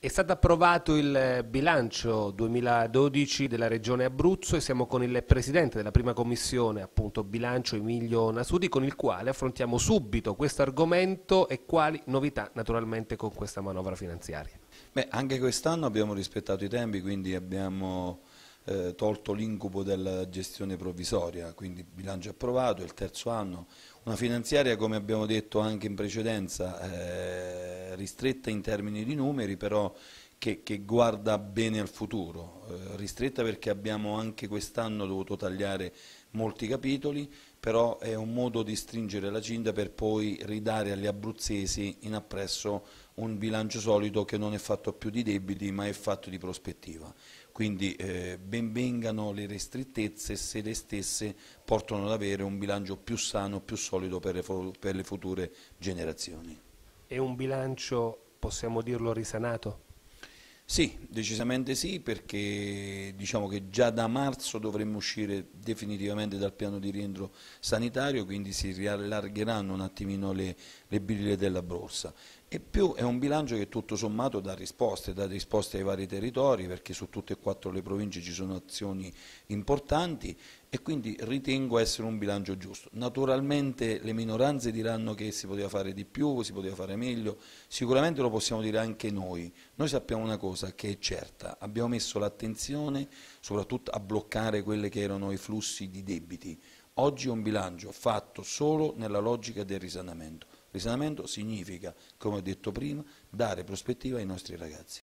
È stato approvato il bilancio 2012 della Regione Abruzzo e siamo con il Presidente della prima commissione, appunto bilancio Emilio Nasudi, con il quale affrontiamo subito questo argomento e quali novità naturalmente con questa manovra finanziaria. Beh, anche quest'anno abbiamo rispettato i tempi, quindi abbiamo eh, tolto l'incubo della gestione provvisoria, quindi bilancio approvato, è il terzo anno, una finanziaria come abbiamo detto anche in precedenza... Eh, ristretta in termini di numeri, però che, che guarda bene al futuro, eh, ristretta perché abbiamo anche quest'anno dovuto tagliare molti capitoli, però è un modo di stringere la cinta per poi ridare agli abruzzesi in appresso un bilancio solido che non è fatto più di debiti ma è fatto di prospettiva. Quindi eh, ben vengano le restrittezze se le stesse portano ad avere un bilancio più sano, più solido per le, per le future generazioni. È un bilancio, possiamo dirlo, risanato? Sì, decisamente sì, perché diciamo che già da marzo dovremmo uscire definitivamente dal piano di rientro sanitario, quindi si riallargheranno un attimino le, le briglie della borsa. E più è un bilancio che tutto sommato dà risposte, dà risposte ai vari territori perché su tutte e quattro le province ci sono azioni importanti e quindi ritengo essere un bilancio giusto. Naturalmente le minoranze diranno che si poteva fare di più, si poteva fare meglio, sicuramente lo possiamo dire anche noi. Noi sappiamo una cosa che è certa, abbiamo messo l'attenzione soprattutto a bloccare quelli che erano i flussi di debiti. Oggi è un bilancio fatto solo nella logica del risanamento. Risanamento significa, come ho detto prima, dare prospettiva ai nostri ragazzi.